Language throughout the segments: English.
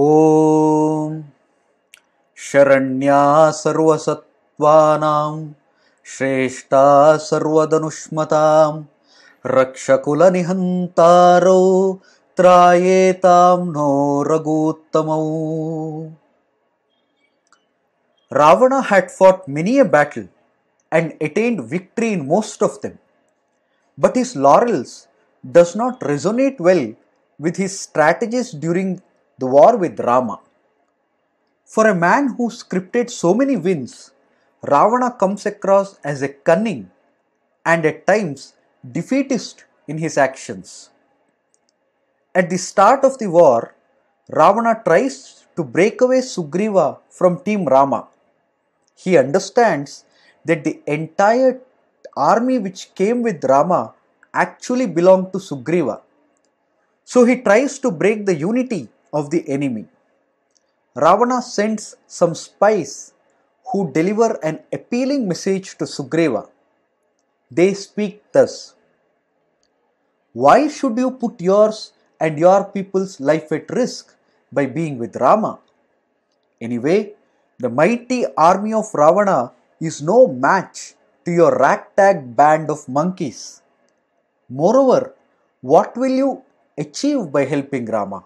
ॐ शरण्या सर्वसत्त्वानां श्रेष्ठा सर्वदनुष्मतां रक्षकुलनिहन्तारो त्रायेतां नो रघूत्तमौ Ravana had fought many a battle and attained victory in most of them. But his laurels does not resonate well with his strategies during the war with Rama. For a man who scripted so many wins, Ravana comes across as a cunning and at times defeatist in his actions. At the start of the war, Ravana tries to break away Sugriva from Team Rama. He understands that the entire army which came with Rama actually belonged to Sugriva. So he tries to break the unity of the enemy. Ravana sends some spies who deliver an appealing message to Sugriva. They speak thus Why should you put yours and your people's life at risk by being with Rama? Anyway, the mighty army of Ravana is no match to your ragtag band of monkeys. Moreover, what will you achieve by helping Rama?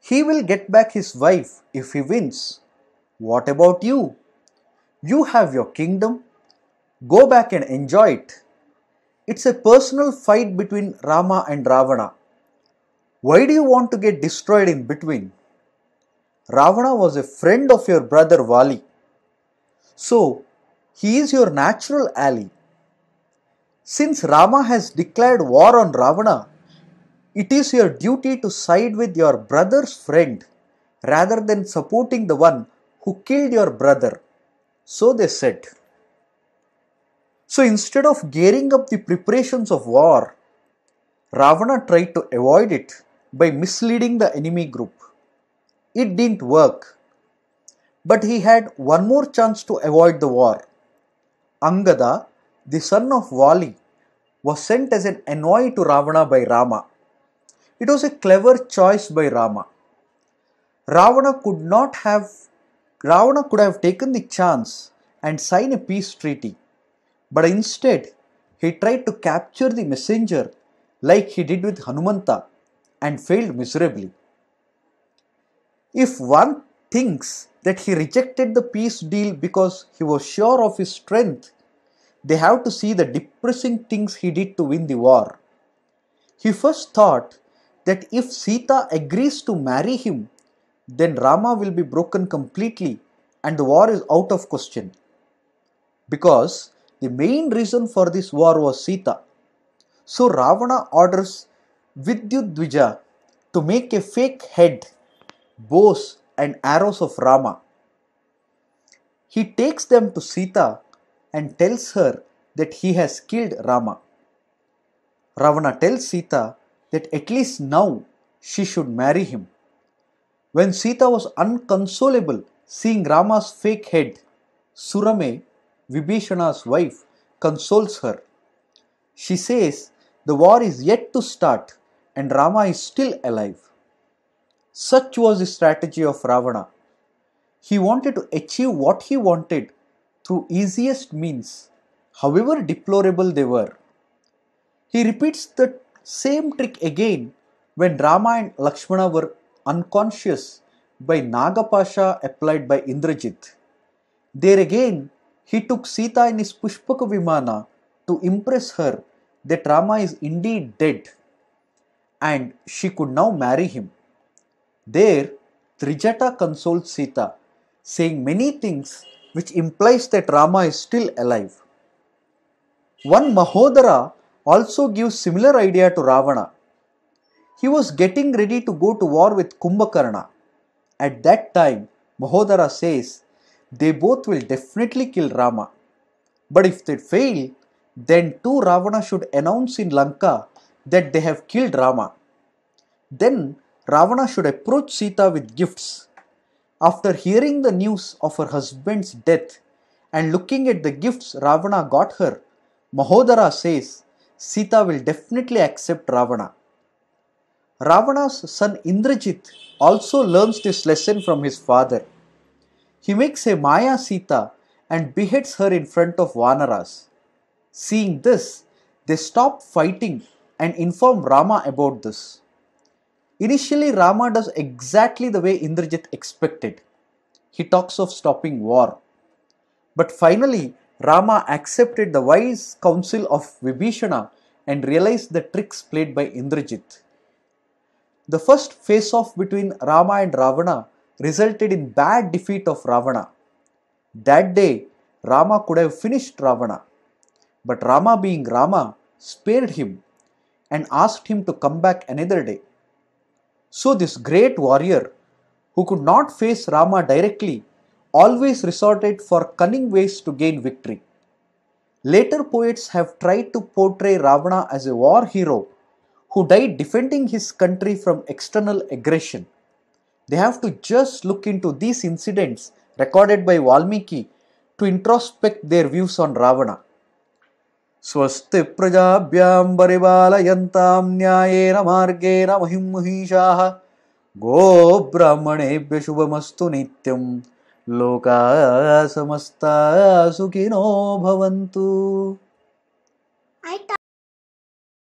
He will get back his wife if he wins. What about you? You have your kingdom. Go back and enjoy it. It's a personal fight between Rama and Ravana. Why do you want to get destroyed in between? Ravana was a friend of your brother Vali. So, he is your natural ally. Since Rama has declared war on Ravana, it is your duty to side with your brother's friend rather than supporting the one who killed your brother. So they said. So instead of gearing up the preparations of war, Ravana tried to avoid it by misleading the enemy group. It didn't work. But he had one more chance to avoid the war. Angada, the son of Vali, was sent as an envoy to Ravana by Rama. It was a clever choice by Rama. Ravana could not have Ravana could have taken the chance and sign a peace treaty, but instead he tried to capture the messenger like he did with Hanumanta and failed miserably. If one thinks that he rejected the peace deal because he was sure of his strength, they have to see the depressing things he did to win the war. He first thought that if Sita agrees to marry him, then Rama will be broken completely and the war is out of question. Because the main reason for this war was Sita. So Ravana orders Vidyudvija to make a fake head, bows, and arrows of Rama. He takes them to Sita and tells her that he has killed Rama. Ravana tells Sita that at least now she should marry him. When Sita was unconsolable seeing Rama's fake head, Surame, Vibhishana's wife, consoles her. She says the war is yet to start and Rama is still alive. Such was the strategy of Ravana. He wanted to achieve what he wanted through easiest means, however deplorable they were. He repeats the same trick again when Rama and Lakshmana were unconscious by Nagapasha applied by Indrajit. There again, he took Sita in his Pushpaka Vimana to impress her that Rama is indeed dead and she could now marry him. There, Trijata consoled Sita, saying many things which implies that Rama is still alive. One Mahodara also gives similar idea to Ravana. He was getting ready to go to war with Kumbhakarna. At that time, Mahodara says, they both will definitely kill Rama. But if they fail, then too Ravana should announce in Lanka that they have killed Rama. Then Ravana should approach Sita with gifts. After hearing the news of her husband's death and looking at the gifts Ravana got her, Mahodara says Sita will definitely accept Ravana. Ravana's son Indrajit also learns this lesson from his father. He makes a Maya Sita and beheads her in front of Vanaras. Seeing this, they stop fighting and inform Rama about this. Initially, Rama does exactly the way Indrajit expected. He talks of stopping war. But finally, Rama accepted the wise counsel of Vibhishana and realized the tricks played by Indrajit. The first face off between Rama and Ravana resulted in bad defeat of Ravana. That day, Rama could have finished Ravana, but Rama, being Rama, spared him and asked him to come back another day. So, this great warrior who could not face Rama directly always resorted for cunning ways to gain victory. Later poets have tried to portray Ravana as a war hero who died defending his country from external aggression. They have to just look into these incidents recorded by Valmiki to introspect their views on Ravana. स्वस्ति प्रजाभ्यां परिपालयन्तां न्यायेन मार्गेण महिं महिषाः गोब्राह्मणेभ्य शुभमस्तु नित्यम् लोकाः समस्ताः सुखिनो भवन्तु